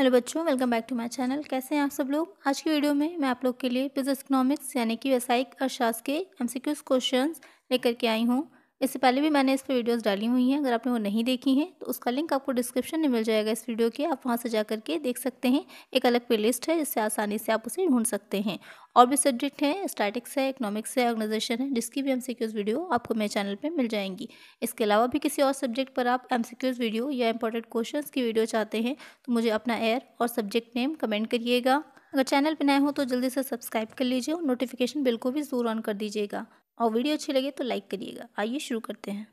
hello बच्चों welcome back to my channel कैसे हैं आप सब लोग आज की वीडियो में मैं आप लोग के लिए बिजनेस इकोनॉमिक्स यानी कि व्यावसायिक अर्थशास्त्र के एमसीक्यूज क्वेश्चंस लेकर के आई हूँ इससे पहले भी मैंने इस पर वीडियोस डाली हुई हैं अगर आपने वो नहीं देखी हैं तो उसका लिंक आपको डिस्क्रिप्शन में मिल जाएगा इस वीडियो के आप वहाँ से जा करके देख सकते हैं एक अलग प्ले लिस्ट है जिससे आसानी से आप उसे ढूंढ सकते हैं और भी सब्जेक्ट हैं स्टैटिक्स है इकोनॉमिक्स है ऑर्गेनाइजेशन है जिसकी भी एम वीडियो आपको मेरे चैनल पर मिल जाएंगी इसके अलावा भी किसी और सब्जेक्ट पर आप एम वीडियो या इंपॉर्टेंट क्वेश्चन की वीडियो चाहते हैं तो मुझे अपना एयर और सब्जेक्ट नेम कमेंट करिएगा अगर चैनल पर नए हो तो जल्दी से सब्सक्राइब कर लीजिए और नोटिफिकेशन बिल को भी ज़रूर ऑन कर दीजिएगा और वीडियो अच्छी लगे तो लाइक करिएगा आइए शुरू करते हैं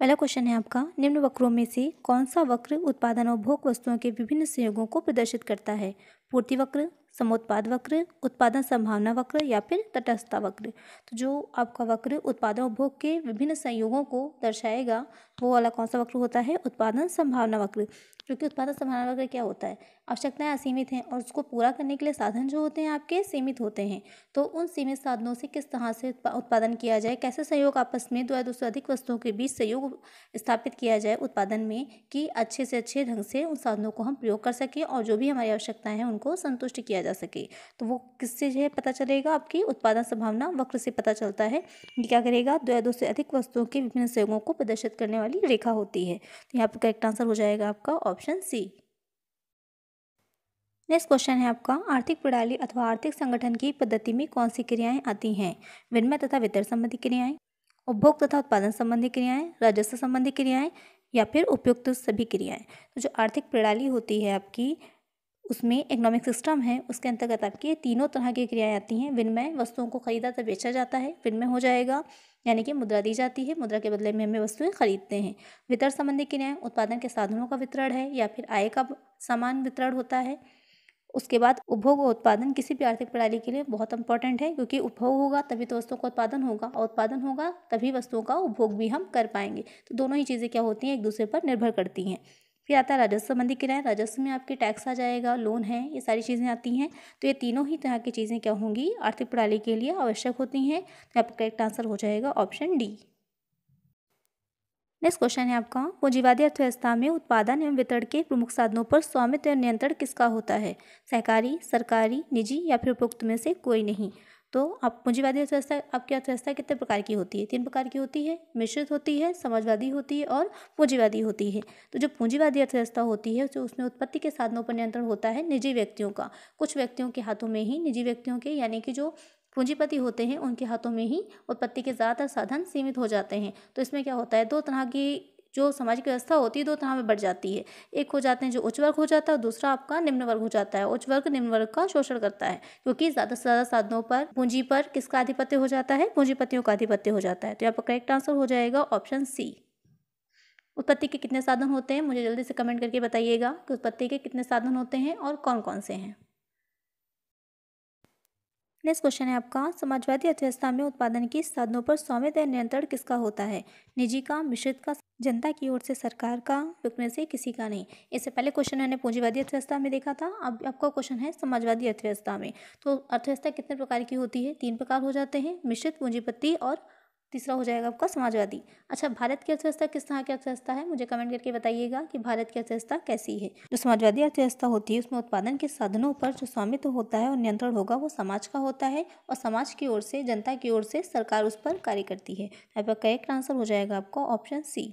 पहला क्वेश्चन है आपका निम्न वक्रों में से कौन सा वक्र उत्पादन और भोग वस्तुओं के विभिन्न संयोगों को प्रदर्शित करता है पूर्ति वक्र समोत्पाद वक्र उत्पादन संभावना वक्र या फिर तटस्थता वक्र तो जो आपका वक्र उत्पादन उपभोग के विभिन्न संयोगों को दर्शाएगा वो वाला कौन सा वक्र होता है उत्पादन संभावना वक्र क्योंकि उत्पादन संभावना वक्र क्या होता है आवश्यकताएं असीमित हैं और उसको पूरा करने के लिए साधन जो होते हैं आपके सीमित होते हैं तो उन सीमित साधनों से किस तरह से उत्पादन किया जाए कैसे सहयोग आपस में दो या दो से अधिक वस्तुओं के बीच सहयोग स्थापित किया जाए उत्पादन में कि अच्छे से अच्छे ढंग से उन साधनों को हम प्रयोग कर सकें और जो भी हमारी आवश्यकताएँ हैं उन उनको संतुष्ट किया जा सके तो वो किससे जो है पता चलेगा आपकी उत्पादन संभावना वक्र से पता चलता है ये क्या करेगा दो या दो से अधिक वस्तुओं के विभिन्न संयोगों को प्रदर्शित करने वाली रेखा होती है तो यहाँ पर करेक्ट आंसर हो जाएगा आपका ऑप्शन सी नेक्स्ट क्वेश्चन है आपका आर्थिक प्रणाली अथवा आर्थिक संगठन की पद्धति में कौन सी क्रियाएं आती हैं विनिमय तथा वितर संबंधी क्रियाएं उपभोग तथा उत्पादन संबंधी क्रियाएं राजस्व संबंधी क्रियाएं या फिर उपयुक्त सभी क्रियाएं तो जो आर्थिक प्रणाली होती है आपकी उसमें इकोनॉमिक सिस्टम है उसके अंतर्गत आपकी तीनों तरह की क्रियाएं आती हैं विनिमय वस्तुओं को खरीदा तो बेचा जाता है विनिमय हो जाएगा यानी कि मुद्रा दी जाती है मुद्रा के बदले में हमें वस्तुएं खरीदते हैं वितरण संबंधी क्रियाएं उत्पादन के साधनों का वितरण है या फिर आय का सामान वितरण होता है उसके बाद उपभोग और उत्पादन किसी भी आर्थिक प्रणाली के लिए बहुत इंपॉर्टेंट है क्योंकि उपभोग होगा तभी तो वस्तुओं का उत्पादन होगा और उत्पादन होगा तभी वस्तुओं का उपभोग भी हम कर पाएंगे तो दोनों ही चीज़ें क्या होती हैं एक दूसरे पर निर्भर करती हैं फिर आता है राजस्व संबंधी किराया राजस्व में आपके टैक्स आ जाएगा लोन है ये सारी चीज़ें आती हैं तो ये तीनों ही तरह की चीज़ें क्या होंगी आर्थिक प्रणाली के लिए आवश्यक होती हैं तो आपका करेक्ट आंसर हो जाएगा ऑप्शन डी नेक्स्ट क्वेश्चन है आपका पूंजीवादी अर्थव्यवस्था में उत्पादन एवं वितरण के प्रमुख साधनों पर स्वामित्व एवं नियंत्रण किसका होता है सहकारी सरकारी निजी या फिर उपयुक्त में से कोई नहीं तो आप पूंजीवादी अर्थव्यवस्था आपकी अर्थव्यवस्था कितने प्रकार की होती है तीन प्रकार की होती है मिश्रित होती है समाजवादी होती है और पूंजीवादी होती है तो जो पूंजीवादी अर्थव्यवस्था होती है जो उसमें उत्पत्ति के साधनों पर नियंत्रण होता है निजी व्यक्तियों का कुछ व्यक्तियों के हाथों में ही निजी व्यक्तियों के यानी कि जो पूंजीपति होते हैं उनके हाथों में ही उत्पत्ति के ज़्यादातर साधन सीमित हो जाते हैं तो इसमें क्या होता है दो तरह की जो सामाजिक व्यवस्था होती है दो तरह में बढ़ जाती है एक हो जाते हैं जो उच्च वर्ग हो जाता है दूसरा आपका निम्न वर्ग हो जाता है उच्च वर्ग निम्न वर्ग का शोषण करता है क्योंकि ज़्यादा से ज़्यादा साधनों पर पूंजी पर किसका आधिपत्य हो जाता है पूंजीपतियों का आधिपत्य हो जाता है तो आपका करेक्ट आंसर हो जाएगा ऑप्शन सी उत्पत्ति के कितने साधन होते हैं मुझे जल्दी से कमेंट करके बताइएगा कि उत्पत्ति के कितने साधन होते हैं और कौन कौन से हैं नेक्स्ट क्वेश्चन है आपका समाजवादी अर्थव्यवस्था में उत्पादन की साधनों पर स्वामित्व नियंत्रण किसका होता है निजी का मिश्रित का जनता की ओर से सरकार का में से किसी का नहीं इससे पहले क्वेश्चन मैंने पूंजीवादी अर्थव्यवस्था में देखा था अब आपका क्वेश्चन है समाजवादी अर्थव्यवस्था में तो अर्थव्यवस्था कितने प्रकार की होती है तीन प्रकार हो जाते हैं मिश्रित पूंजीपति और तीसरा हो जाएगा आपका समाजवादी अच्छा भारत की अर्थव्यवस्था किस तरह की अर्थव्यवस्था है मुझे कमेंट करके बताइएगा कि भारत की अर्थव्यवस्था कैसी है जो समाजवादी अर्थव्यवस्था होती है उसमें उत्पादन के साधनों पर जो स्वामित्व होता है और नियंत्रण होगा वो समाज का होता है और समाज की ओर से जनता की ओर से सरकार उस पर कार्य करती है पर करेक्ट आंसर हो जाएगा आपका ऑप्शन सी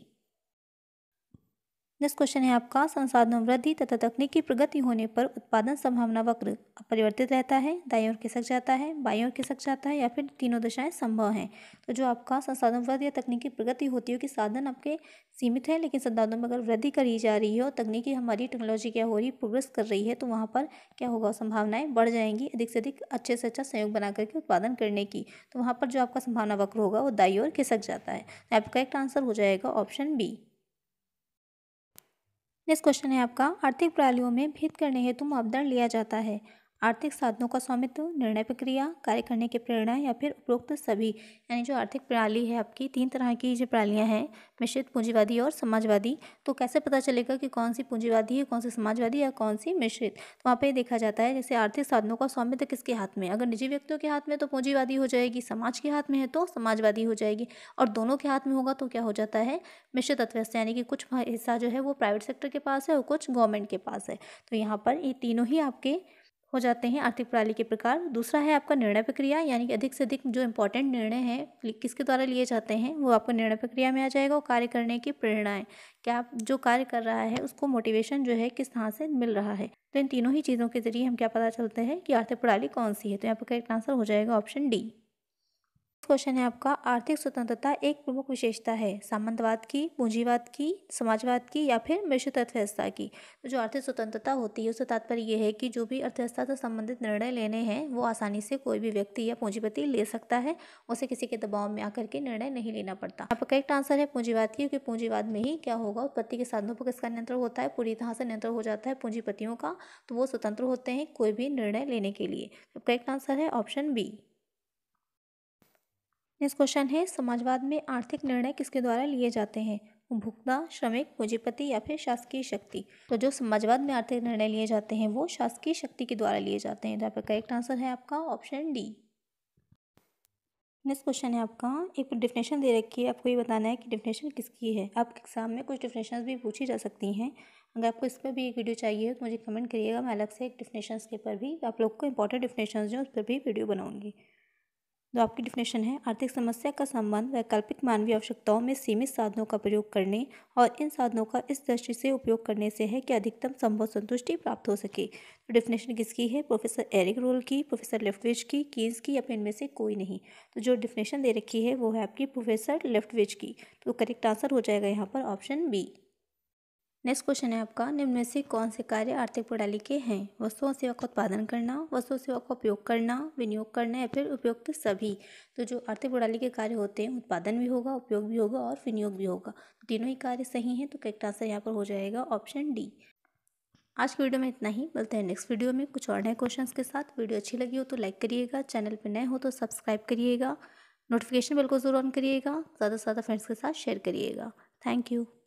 नेक्स्ट क्वेश्चन है आपका संसाधनों वृद्धि तथा तकनीकी प्रगति होने पर उत्पादन संभावना वक्र अपरिवर्तित रहता है दाई ओर खिसक जाता है बाई ओर खिसक जाता है या फिर तीनों दशाएं संभव हैं तो जो आपका संसाधन वृद्धि या तकनीकी प्रगति होती है कि साधन आपके सीमित है लेकिन संसाधनों में अगर वृद्धि करी जा रही है और तकनीकी हमारी टेक्नोलॉजी क्या हो रही है प्रोग्रेस कर रही है तो वहाँ पर क्या होगा संभावनाएँ बढ़ जाएंगी अधिक से अधिक अच्छे से अच्छा संयोग बना करके उत्पादन करने की तो वहाँ पर जो आपका संभावना वक्र होगा वो दाई ओर खिसक जाता है आपका एक आंसर हो जाएगा ऑप्शन बी नेक्स्ट क्वेश्चन है आपका आर्थिक प्रणालियों में भेद करने हेतु मापदंड लिया जाता है आर्थिक साधनों का स्वामित्व निर्णय प्रक्रिया कार्य करने की प्रेरणा या फिर उपरोक्त सभी यानी जो आर्थिक प्रणाली है आपकी तीन तरह की जो प्रणालियाँ हैं मिश्रित पूंजीवादी और समाजवादी तो कैसे पता चलेगा कि कौन सी पूंजीवादी है कौन सी समाजवादी या कौन सी मिश्रित तो वहाँ पर देखा जाता है जैसे आर्थिक साधनों का स्वामित्व किसके हाथ में अगर निजी व्यक्तियों के हाथ में तो पूंजीवादी हो जाएगी समाज के हाथ में है तो समाजवादी हो जाएगी और दोनों के हाथ में होगा तो क्या हो जाता है मिश्रित अर्थव्यवस्था यानी कि कुछ हिस्सा जो है वो प्राइवेट सेक्टर के पास है और कुछ गवर्नमेंट के पास है तो यहाँ पर ये तीनों ही आपके हो जाते हैं आर्थिक प्रणाली के प्रकार दूसरा है आपका निर्णय प्रक्रिया यानी कि अधिक से अधिक जो इंपॉर्टेंट निर्णय हैं किसके द्वारा लिए जाते हैं वो आपको निर्णय प्रक्रिया में आ जाएगा और कार्य करने की प्रेरणाएँ क्या आप जो कार्य कर रहा है उसको मोटिवेशन जो है किस तरह से मिल रहा है तो इन तीनों ही चीज़ों के जरिए हम क्या पता चलते हैं कि आर्थिक प्रणाली कौन सी है तो यहाँ पर करेक्ट आंसर हो जाएगा ऑप्शन डी क्वेश्चन है आपका आर्थिक स्वतंत्रता एक प्रमुख विशेषता है सामंतवाद की पूंजीवाद की समाजवाद की या फिर मिश्रित अर्थव्यवस्था की तो जो आर्थिक स्वतंत्रता होती है उससे तात्पर्य यह है कि जो भी अर्थव्यवस्था से संबंधित निर्णय लेने हैं वो आसानी से कोई भी व्यक्ति या पूंजीपति ले सकता है उसे किसी के दबाव में आकर के निर्णय नहीं लेना पड़ता आपका करेक्ट आंसर है पूंजीवाद की क्योंकि पूंजीवाद में ही क्या होगा उत्पत्ति के साधनों पर किसका नियंत्रण होता है पूरी तरह से नियंत्रण हो जाता है पूंजीपतियों का तो वो स्वतंत्र होते हैं कोई भी निर्णय लेने के लिए करेक्ट आंसर है ऑप्शन बी नेक्स्ट क्वेश्चन है समाजवाद में आर्थिक निर्णय किसके द्वारा लिए जाते हैं उपभोक्ता श्रमिक पूंजीपति या फिर शासकीय शक्ति तो जो समाजवाद में आर्थिक निर्णय लिए जाते हैं वो शासकीय शक्ति के द्वारा लिए जाते हैं जहाँ पर करेक्ट आंसर है आपका ऑप्शन डी नेक्स्ट क्वेश्चन है आपका एक डिफिनेशन दे रखी है आपको ये बताना है कि डिफिनेशन किसकी है आपके एग्जाम में कुछ डिफिनेशन भी पूछी जा सकती हैं अगर आपको इस पर भी एक वीडियो चाहिए तो मुझे कमेंट करिएगा मैं अलग से एक डिफिनेशन के पर भी आप लोग को इंपॉर्टेंट डिफिनेशन जो उस पर भी वीडियो बनाऊँगी जो आपकी डिफिनेशन है आर्थिक समस्या का संबंध वैकल्पिक मानवीय आवश्यकताओं में सीमित साधनों का प्रयोग करने और इन साधनों का इस दृष्टि से उपयोग करने से है कि अधिकतम संभव संतुष्टि प्राप्त हो सके तो डिफिनेशन किसकी है प्रोफेसर एरिक रोल की प्रोफेसर लेफ्टविच की कीन्स की या फिर इनमें से कोई नहीं तो जो डिफिनेशन दे रखी है वो है आपकी प्रोफेसर लेफ्टविच की तो करेक्ट आंसर हो जाएगा यहाँ पर ऑप्शन बी नेक्स्ट क्वेश्चन है आपका निम्न में से कौन से कार्य आर्थिक प्रणाली के हैं वस्तुओं सेवा का उत्पादन करना वस्तुओं सेवा का उपयोग करना विनियोग करना या फिर उपयुक्त सभी तो जो आर्थिक प्रणाली के कार्य होते हैं उत्पादन भी होगा उपयोग भी होगा और विनियोग भी होगा तीनों ही कार्य सही हैं तो करेक्ट आंसर यहाँ पर हो जाएगा ऑप्शन डी आज की वीडियो में इतना ही मिलते हैं नेक्स्ट वीडियो में कुछ और नए क्वेश्चंस के साथ वीडियो अच्छी लगी हो तो लाइक करिएगा चैनल पर नए हो तो सब्सक्राइब करिएगा नोटिफिकेशन बिल को जरूर ऑन करिएगा ज़्यादा से ज़्यादा फ्रेंड्स के साथ शेयर करिएगा थैंक यू